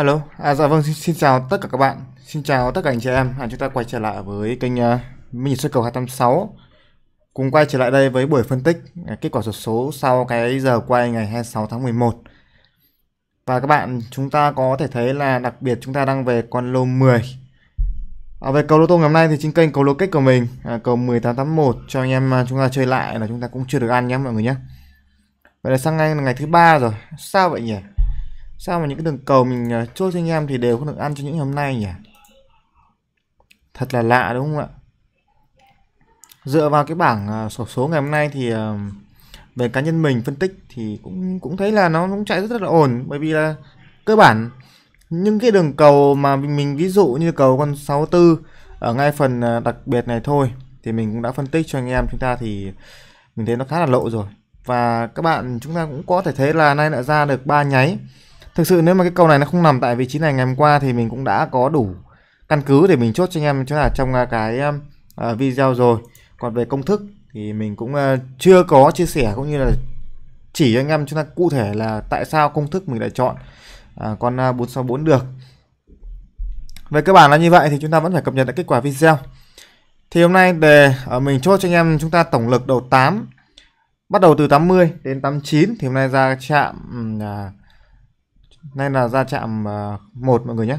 Hello, à, dạ vâng, xin, xin chào tất cả các bạn, xin chào tất cả anh chị em, à, chúng ta quay trở lại với kênh uh, à, Minh Xuất Cầu 286 Cùng quay trở lại đây với buổi phân tích uh, kết quả sổ số sau cái giờ quay ngày 26 tháng 11 Và các bạn, chúng ta có thể thấy là đặc biệt chúng ta đang về con lô 10 à, Về cầu lô tô ngày hôm nay thì trên kênh cầu lô kích của mình, à, cầu 1881 cho anh em uh, chúng ta chơi lại là chúng ta cũng chưa được ăn nhé mọi người nhé Vậy là sang ngay ngày thứ ba rồi, sao vậy nhỉ? sao mà những cái đường cầu mình ờ, chốt cho anh em thì đều không được ăn cho những hôm nay nhỉ thật là lạ đúng không ạ dựa vào cái bảng ờ, sổ số ngày hôm nay thì ờ, về cá nhân mình phân tích thì cũng cũng thấy là nó cũng chạy rất, rất là ổn bởi vì là cơ bản những cái đường cầu mà mình, mình ví dụ như cầu con 64 ở ngay phần đặc biệt này thôi thì mình cũng đã phân tích cho anh em chúng ta thì mình thấy nó khá là lộ rồi và các bạn chúng ta cũng có thể thấy là nay đã ra được ba nháy thực sự nếu mà cái câu này nó không nằm tại vị trí này ngày hôm qua thì mình cũng đã có đủ căn cứ để mình chốt cho anh em chỗ là trong à, cái à, à, video rồi còn về công thức thì mình cũng chưa có chia sẻ cũng như là chỉ cho anh em chúng ta cụ thể là tại sao công thức mình lại chọn con 464 được về cơ bản là như vậy thì chúng ta vẫn phải cập nhật lại kết quả video thì hôm nay đề mình chốt cho anh em chúng ta tổng lực đầu 8 bắt đầu từ 80 đến 89 thì hôm nay ra chạm nay là ra chạm à, một mọi người nhé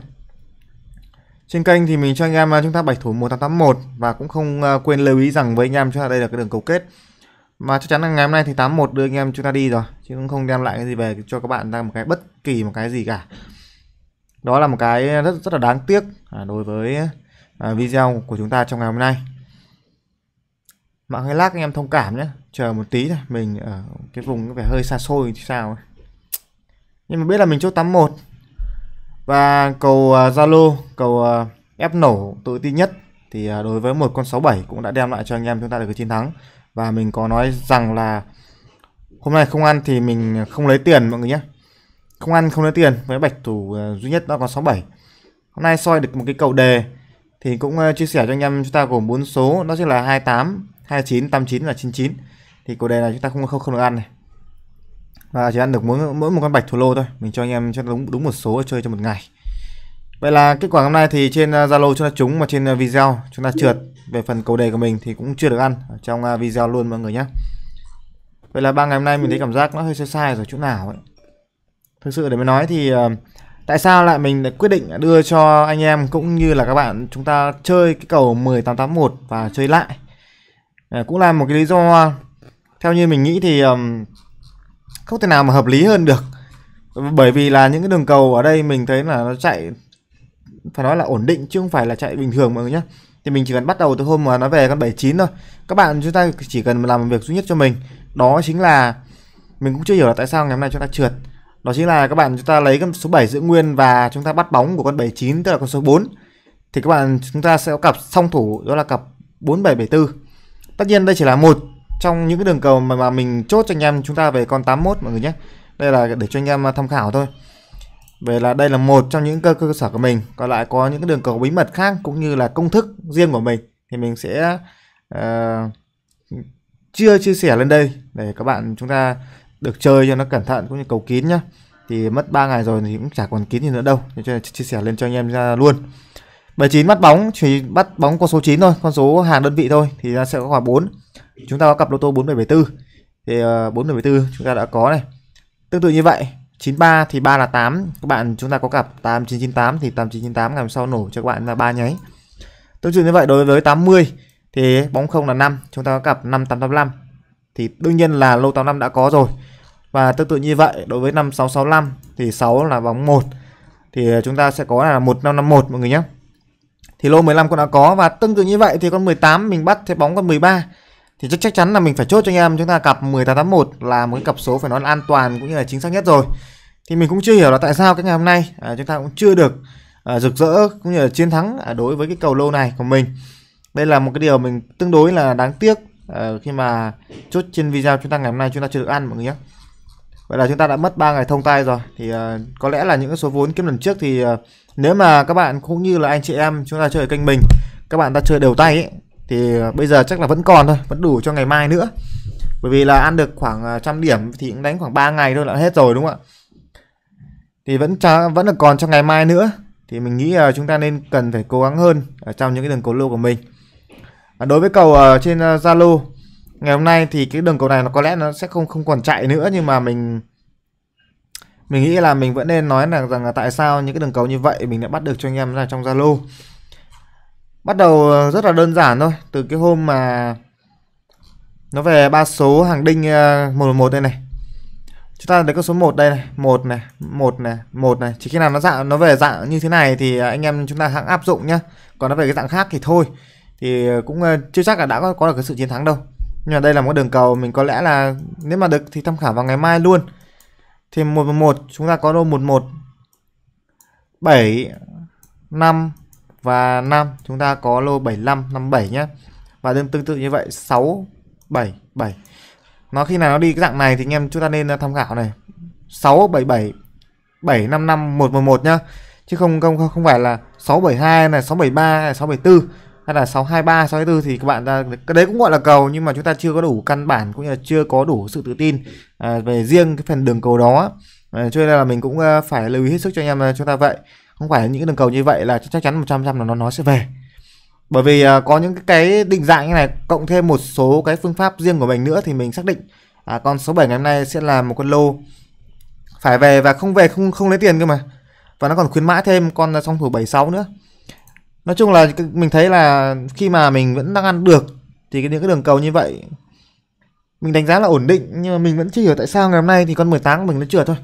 trên kênh thì mình cho anh em à, chúng ta bạch thủ 1881 và cũng không à, quên lưu ý rằng với anh em chúng ta đây là cái đường cầu kết mà chắc chắn là ngày hôm nay thì 81 đưa anh em chúng ta đi rồi chứ cũng không đem lại cái gì về cho các bạn ra một cái bất kỳ một cái gì cả đó là một cái rất rất là đáng tiếc đối với video của chúng ta trong ngày hôm nay mạng hơi lag anh em thông cảm nhé chờ một tí thôi mình ở cái vùng có vẻ hơi xa xôi thì sao ấy nhưng mà biết là mình chốt 81 và cầu à, Zalo cầu à, ép nổ tự tin nhất thì à, đối với một con 67 cũng đã đem lại cho anh em chúng ta được cái chiến thắng và mình có nói rằng là hôm nay không ăn thì mình không lấy tiền mọi người nhé không ăn không lấy tiền với bạch thủ duy nhất đó còn 67 hôm nay soi được một cái cầu đề thì cũng chia sẻ cho anh em chúng ta gồm bốn số đó chính là 28 29 89 và 99 thì cầu đề này chúng ta không không không được ăn này và chỉ ăn được mỗi mỗi một con bạch thủ lô thôi mình cho anh em cho đúng đúng một số chơi cho một ngày vậy là kết quả hôm nay thì trên à, zalo chúng ta trúng mà trên à, video chúng ta trượt về phần cầu đề của mình thì cũng chưa được ăn trong à, video luôn mọi người nhé vậy là ba ngày hôm nay mình thấy cảm giác nó hơi sai sai rồi chỗ nào ấy thực sự để mới nói thì tại sao lại mình lại quyết định đưa cho anh em cũng như là các bạn chúng ta chơi cái cầu 10881 và chơi lại à, cũng là một cái lý do theo như mình nghĩ thì um, không thể nào mà hợp lý hơn được bởi vì là những cái đường cầu ở đây mình thấy là nó chạy phải nói là ổn định chứ không phải là chạy bình thường mọi người nhé thì mình chỉ cần bắt đầu từ hôm mà nó về con 79 thôi các bạn chúng ta chỉ cần làm một việc duy nhất cho mình đó chính là mình cũng chưa hiểu là tại sao ngày hôm nay chúng ta trượt đó chính là các bạn chúng ta lấy con số 7 giữ nguyên và chúng ta bắt bóng của con 79 tức là con số 4 thì các bạn chúng ta sẽ có cặp song thủ đó là cặp 4774 tất nhiên đây chỉ là một trong những cái đường cầu mà, mà mình chốt cho anh em chúng ta về con 81 mọi người nhé đây là để cho anh em à, tham khảo thôi về là đây là một trong những cơ cơ sở của mình còn lại có những cái đường cầu bí mật khác cũng như là công thức riêng của mình thì mình sẽ uh, chưa chia sẻ lên đây để các bạn chúng ta được chơi cho nó cẩn thận cũng như cầu kín nhá thì mất 3 ngày rồi thì cũng chả còn kín gì nữa đâu nên cho chia sẻ lên cho anh em ra luôn 79 bắt bóng chỉ bắt bóng con số 9 thôi con số hàng đơn vị thôi thì ra sẽ có khoảng 4 chúng ta có cặp lô tô 4774 thì uh, ờ, 4774 chúng ta đã có này tương tự như vậy 93 thì 3 là 8 các bạn chúng ta có cặp 8998 thì 8998 làm sau nổ cho các bạn là ba nháy tương tự như vậy đối với 80 thì bóng không là 5 chúng ta có cặp 5885 thì đương nhiên là lô 85 đã có rồi và tương tự như vậy đối với 5665 thì 6 là bóng 1 thì ờ, chúng ta sẽ có là 1551 mọi người nhé thì lô 15 con đã có và tương tự như vậy thì con 18 mình bắt thế bóng con 13 thì chắc chắn là mình phải chốt cho anh em chúng ta cặp 1881 là một cái cặp số phải nói là an toàn cũng như là chính xác nhất rồi thì mình cũng chưa hiểu là tại sao cái ngày hôm nay à, chúng ta cũng chưa được à, rực rỡ cũng như là chiến thắng à, đối với cái cầu lô này của mình đây là một cái điều mình tương đối là đáng tiếc à, khi mà chốt trên video chúng ta ngày hôm nay chúng ta chưa được ăn mọi người nhé vậy là chúng ta đã mất 3 ngày thông tay rồi thì à, có lẽ là những số vốn kiếm lần trước thì à, nếu mà các bạn cũng như là anh chị em chúng ta chơi ở kênh mình các bạn ta chơi đều tay ấy, thì à, bây giờ chắc là vẫn còn thôi vẫn đủ cho ngày mai nữa bởi vì là ăn được khoảng à, trăm điểm thì cũng đánh khoảng 3 ngày thôi là hết rồi đúng không ạ thì vẫn cho, vẫn là còn cho ngày mai nữa thì mình nghĩ là chúng ta nên cần phải cố gắng hơn ở trong những cái đường cầu lô của mình à, đối với cầu ở à, trên Zalo ngày hôm nay thì cái đường cầu này nó có lẽ nó sẽ không không còn chạy nữa nhưng mà mình mình nghĩ là mình vẫn nên nói là rằng là tại sao những cái đường cầu như vậy mình đã bắt được cho anh em ra trong Zalo Bắt đầu ờ, rất là đơn giản thôi, từ cái hôm mà nó về ba số hàng đinh 111 ờ, đây này. Chúng ta thấy con số 1 đây này, 1 này, 1 này, 1 này. Chỉ khi nào nó dạng nó về dạng như thế này thì ờ, anh em chúng ta hãng áp dụng nhá. Còn nó về cái dạng khác thì thôi. Thì cũng chưa chắc là đã có, có được cái sự chiến thắng đâu. Nhưng mà đây là một đường cầu mình có lẽ là nếu mà được thì tham khảo vào ngày mai luôn. Thì 111 chúng ta có đô 11 7 5 và 5 chúng ta có lô 75 57 nhé và tương tương tự như vậy 6 7 7 nó khi nào nó đi cái dạng này thì anh em chúng ta nên ờ, tham khảo này 6 7 7 7 5 5 1 11 nhá chứ không không không phải là 672 này 673 này 674 hay là 623 624 thì các bạn ta cái đấy cũng gọi là cầu nhưng mà chúng ta chưa có đủ căn bản cũng như là chưa có đủ sự tự tin à, về riêng cái phần đường cầu đó à, cho nên là mình cũng ờ, phải lưu ý hết sức cho anh em chúng ta vậy không phải những cái đường cầu như vậy là chắc chắn 100% là nó nó sẽ về bởi vì à, có những cái định dạng như này cộng thêm một số cái phương pháp riêng của mình nữa thì mình xác định à, con số 7 ngày hôm nay sẽ là một con lô phải về và không về không không lấy tiền cơ mà và nó còn khuyến mãi thêm con song thủ 76 nữa nói chung là mình thấy là khi mà mình vẫn đang ăn được thì những cái đường cầu như vậy mình đánh giá là ổn định nhưng mà mình vẫn chưa hiểu tại sao ngày hôm nay thì con 18 của mình nó trượt thôi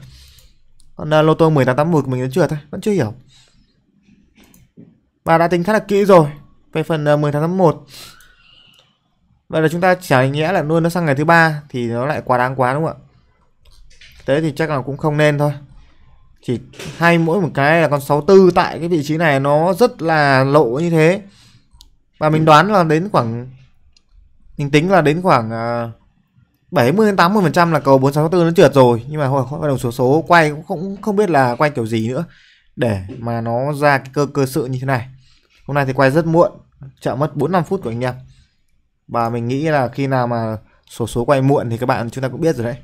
còn à, lô tô 1881 của mình nó trượt thôi vẫn chưa hiểu và đã tính khá là kỹ rồi về phần 10 ờ, tháng tháng 1 vậy là chúng ta chả định nghĩa là nuôi nó sang ngày thứ ba thì nó lại quá đáng quá đúng không ạ thế thì chắc là cũng không nên thôi chỉ hay mỗi một cái là con 64 tại cái vị trí này nó rất là lộ như thế và mình đoán là đến khoảng mình tính là đến khoảng 70 ờ, đến 80 phần trăm là cầu 4664 nó trượt rồi nhưng mà bắt đầu số số quay cũng không không biết là quay kiểu gì nữa để mà nó ra cái cơ cơ sự như thế này hôm nay thì quay rất muộn chậm mất 4 5 phút của anh em và mình nghĩ là khi nào mà sổ số, số quay muộn thì các bạn chúng ta cũng biết rồi đấy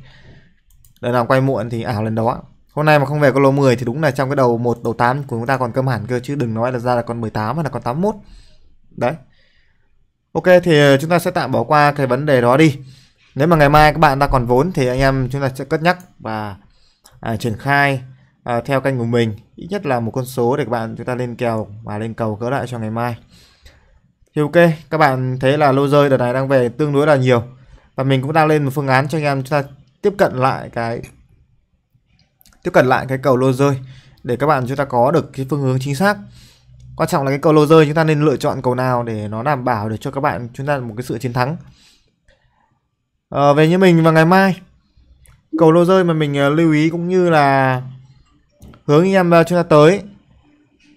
lần nào quay muộn thì ảo lần đó hôm nay mà không về con lô 10 thì đúng là trong cái đầu 1 đầu 8 của chúng ta còn cơm hẳn cơ chứ đừng nói là ra là con 18 hay là con 81 đấy ok thì chúng ta sẽ tạm bỏ qua cái vấn đề đó đi nếu mà ngày mai các bạn ta còn vốn thì anh em chúng ta sẽ cất nhắc và à, triển khai à, theo kênh của mình ít nhất là một con số để các bạn chúng ta lên kèo và lên cầu cỡ lại cho ngày mai thì ok các bạn thấy là lô rơi đợt này đang về tương đối là nhiều và mình cũng đang lên một phương án cho anh em chúng ta tiếp cận lại cái tiếp cận lại cái cầu lô rơi để các bạn chúng ta có được cái phương hướng chính xác quan trọng là cái cầu lô rơi chúng ta nên lựa chọn cầu nào để nó đảm bảo để cho các bạn chúng ta một cái sự chiến thắng à, về như mình vào ngày mai cầu lô rơi mà mình ờ, lưu ý cũng như là hướng anh em chúng ta tới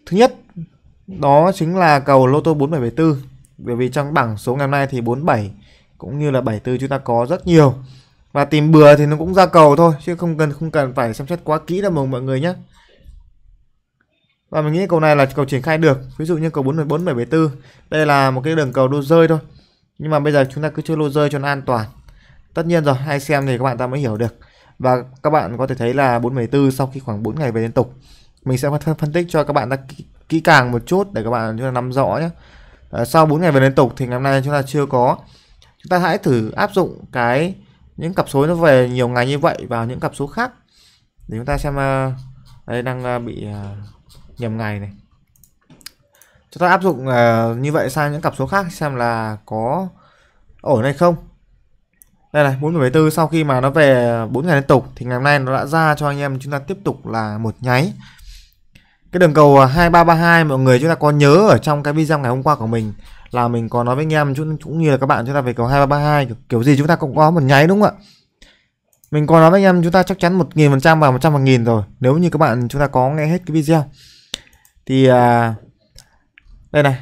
thứ nhất đó chính là cầu lô tô 4774 bởi vì trong bảng số ngày hôm nay thì 47 cũng như là 74 chúng ta có rất nhiều và tìm bừa thì nó cũng ra cầu thôi chứ không cần không cần phải xem xét quá kỹ đâu mọi người nhé và mình nghĩ cầu này là cầu triển khai được ví dụ như cầu 44 74 đây là một cái đường cầu đô rơi thôi nhưng mà bây giờ chúng ta cứ chơi lô rơi cho nó an toàn tất nhiên rồi hay xem thì các bạn ta mới hiểu được và các bạn có thể thấy là 474 sau khi khoảng 4 ngày về liên tục mình sẽ phân tích cho các bạn ta kỹ, càng một chút để các bạn chúng ta nắm rõ nhé ờ, sau 4 ngày về liên tục thì ngày hôm nay chúng ta chưa có chúng ta hãy thử áp dụng cái những cặp số nó về nhiều ngày như vậy vào những cặp số khác để chúng ta xem ờ, đây đang ờ, bị nhầm ngày này chúng ta áp dụng như vậy sang những cặp số khác xem là có ổn hay không đây này 474 sau khi mà nó về 4 ngày liên tục thì ngày hôm nay nó đã ra cho anh em chúng ta tiếp tục là một nháy cái đường cầu 2332 à, mọi người chúng ta có nhớ ở trong cái video ngày hôm qua của mình là mình có nói với anh em chúng cũng như là các bạn chúng ta về cầu 2332 kiểu, kiểu gì chúng ta cũng có một nháy đúng không ạ mình có nói với anh em chúng ta chắc chắn 1.000% và 100 phần nghìn rồi nếu như các bạn chúng ta có nghe hết cái video thì à, đây này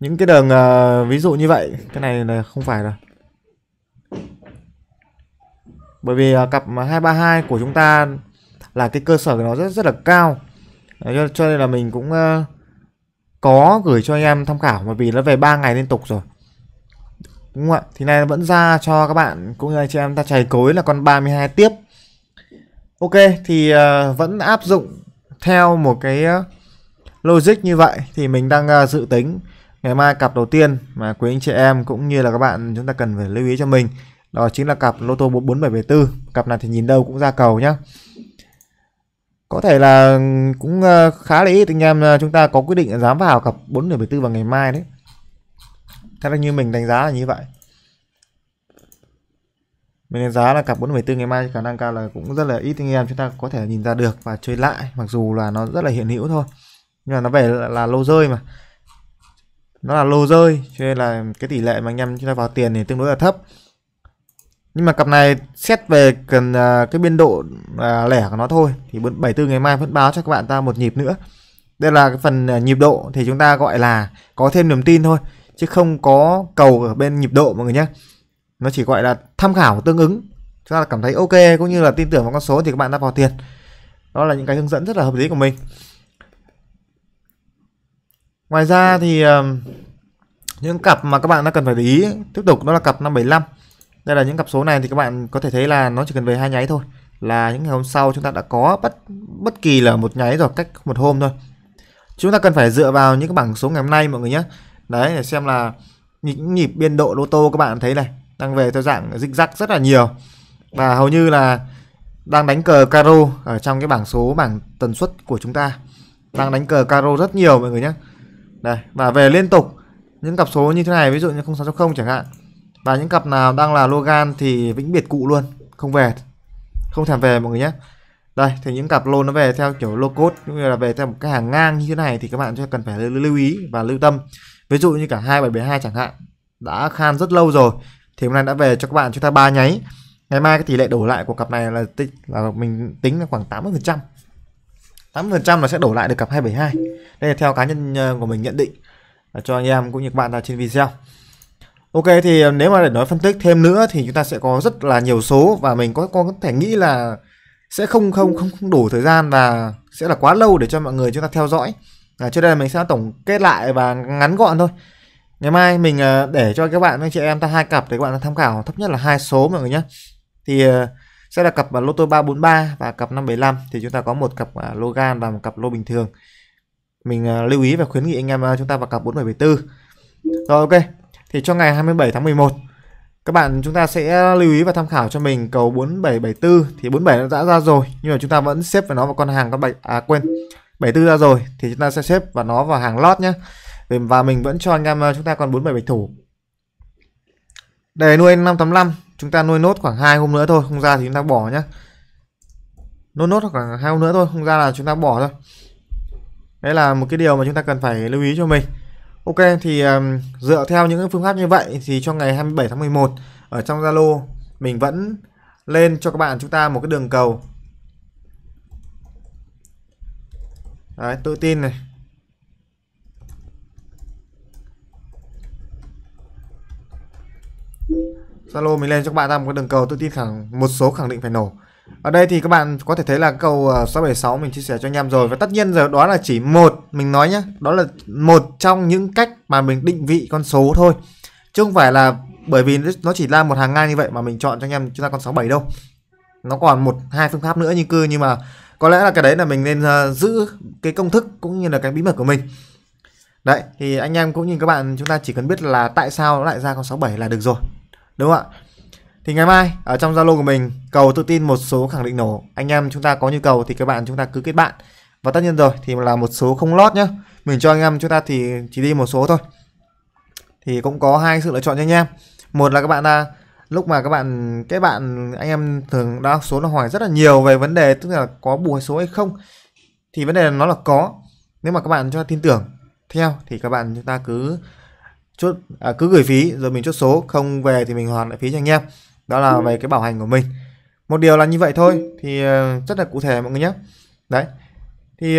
những cái đường à, ví dụ như vậy cái này là không phải rồi bởi vì uh, cặp 232 của chúng ta là cái cơ sở của nó rất rất là cao Đấy, cho nên là mình cũng ờ, có gửi cho anh em tham khảo bởi vì nó về 3 ngày liên tục rồi đúng không ạ thì này vẫn ra cho các bạn cũng như anh chị em ta chảy cối là con 32 tiếp ok thì ờ, vẫn áp dụng theo một cái ờ, logic như vậy thì mình đang dự tính ngày mai cặp đầu tiên mà quý anh chị em cũng như là các bạn chúng ta cần phải lưu ý cho mình đó chính là cặp lô tô 44774 cặp này thì nhìn đâu cũng ra cầu nhá có thể là cũng ờ, khá là ít anh em ờ, chúng ta có quyết định dám vào cặp 474 vào ngày mai đấy theo như mình đánh giá là như vậy mình đánh giá là cặp 474 ngày mai khả năng cao là cũng rất là ít anh em chúng ta có thể nhìn ra được và chơi lại mặc dù là nó rất là hiện hữu thôi nhưng mà nó về là, là lô rơi mà nó là lô rơi cho nên là cái tỷ lệ mà anh em chúng ta vào tiền thì tương đối là thấp nhưng mà cặp này xét về cần à, cái biên độ uh, lẻ của nó thôi thì 74 ngày mai vẫn báo cho các bạn ta một nhịp nữa đây là cái phần à, nhịp độ thì chúng ta gọi là có thêm niềm tin thôi chứ không có cầu ở bên nhịp độ mọi người nhé nó chỉ gọi là tham khảo tương ứng chúng ta cảm thấy ok cũng như là tin tưởng vào con số thì các bạn đã vào tiền đó là những cái hướng dẫn rất là hợp lý của mình ngoài ra thì những cặp mà các bạn đã cần phải để ý tiếp tục đó là cặp 575 đây là những cặp số này thì các bạn có thể thấy là nó chỉ cần về hai nháy thôi là những ngày hôm sau chúng ta đã có bất bất kỳ là một nháy rồi cách một hôm thôi chúng ta cần phải dựa vào những cái bảng số ngày hôm nay mọi người nhé đấy để xem là những nhịp biên độ lô tô các bạn thấy này đang về theo dạng rích rắc rất là nhiều và hầu như là đang đánh cờ caro ở trong cái bảng số bảng tần suất của chúng ta đang đánh cờ caro rất nhiều mọi người nhé đây và về liên tục những cặp số như thế này ví dụ như 0660 chẳng hạn và những cặp nào đang là Logan thì vĩnh biệt cụ luôn không về không thèm về mọi người nhé đây thì những cặp lô nó về theo kiểu lô cốt cũng như là về theo một cái hàng ngang như thế này thì các bạn sẽ cần phải lưu ý và lưu tâm ví dụ như cả 2772 chẳng hạn đã khan rất lâu rồi thì hôm nay đã về cho các bạn chúng ta ba nháy ngày mai cái tỷ lệ đổ lại của cặp này là là mình tính là khoảng 80 phần trăm 80 phần trăm là sẽ đổ lại được cặp 272 đây là theo cá nhân ờ, của mình nhận định cho anh em cũng như các bạn là trên video Ok thì ờ, nếu mà để nói phân tích thêm nữa thì chúng ta sẽ có rất là nhiều số và mình có có thể nghĩ là sẽ không không không, đủ thời gian và sẽ là quá lâu để cho mọi người chúng ta theo dõi. À, cho đây là mình sẽ tổng kết lại và ngắn gọn thôi. Ngày mai mình ờ, để cho các bạn anh chị em ta hai cặp để các bạn tham khảo thấp nhất là hai số mọi người nhé. Thì ờ, sẽ là cặp lô tô 343 và cặp 575 thì chúng ta có một cặp lô gan và một cặp lô bình thường. Mình lưu ý và khuyến nghị anh em chúng ta vào cặp 4774. Rồi ok thì cho ngày 27 tháng 11 các bạn chúng ta sẽ lưu ý và tham khảo cho mình cầu 4774 thì 47 nó đã ra rồi nhưng mà chúng ta vẫn xếp vào nó vào con hàng các bạn à quên 74 ra rồi thì chúng ta sẽ xếp vào nó vào hàng lót nhé và mình vẫn cho anh em à, chúng ta còn 47 bạch thủ để nuôi 585 chúng ta nuôi nốt khoảng hai hôm nữa thôi không ra thì chúng ta bỏ nhá nốt nốt khoảng hai hôm nữa thôi không ra là chúng ta bỏ thôi đấy là một cái điều mà chúng ta cần phải lưu ý cho mình Ok thì um, dựa theo những phương pháp như vậy thì cho ngày 27 tháng 11 ở trong Zalo mình vẫn lên cho các bạn chúng ta một cái đường cầu. Đấy, tự tin này. Zalo mình lên cho các bạn ra một cái đường cầu tự tin khẳng một số khẳng định phải nổ ở đây thì các bạn có thể thấy là cầu 676 ờ, mình chia sẻ cho anh em rồi và tất nhiên giờ đó là chỉ một mình nói nhé đó là một trong những cách mà mình định vị con số thôi chứ không phải là bởi vì nó chỉ ra một hàng ngang như vậy mà mình chọn cho anh em chúng ta con 67 đâu nó còn một hai phương pháp nữa như cư nhưng mà có lẽ là cái đấy là mình nên ờ, giữ cái công thức cũng như là cái bí mật của mình đấy thì anh em cũng như các bạn chúng ta chỉ cần biết là tại sao nó lại ra con 67 là được rồi đúng không ạ thì ngày mai ở trong Zalo của mình cầu tự tin một số khẳng định nổ anh em chúng ta có nhu cầu thì các bạn chúng ta cứ kết bạn và tất nhiên rồi thì là một số không lót nhá mình cho anh em chúng ta thì chỉ đi một số thôi thì cũng có hai sự lựa chọn cho anh em một là các bạn ta à, lúc mà các bạn các bạn anh em thường đa số nó hỏi rất là nhiều về vấn đề tức là có bùa số hay không thì vấn đề là nó là có nếu mà các bạn cho tin tưởng theo thì các bạn chúng ta cứ chốt à, cứ gửi phí rồi mình chốt số không về thì mình hoàn lại phí cho anh em đó là ừ. về cái bảo hành của mình một điều là như vậy thôi ừ. thì ờ, rất là cụ thể mọi người nhé đấy thì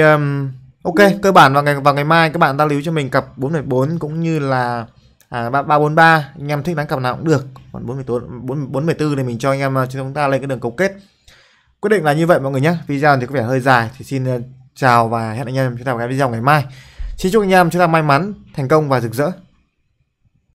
ok ừ. cơ bản vào ngày vào ngày mai các bạn giao lưu cho mình cặp 474 cũng như là à, 343 anh em thích đánh cặp nào cũng được còn 44 474 thì mình cho anh em cho ờ, chúng ta lên cái đường cầu kết quyết định là như vậy mọi người nhé video thì có vẻ hơi dài thì xin ờ, chào và hẹn anh em chúng ta vào cái video ngày mai xin chúc anh em chúng ta may mắn thành công và rực rỡ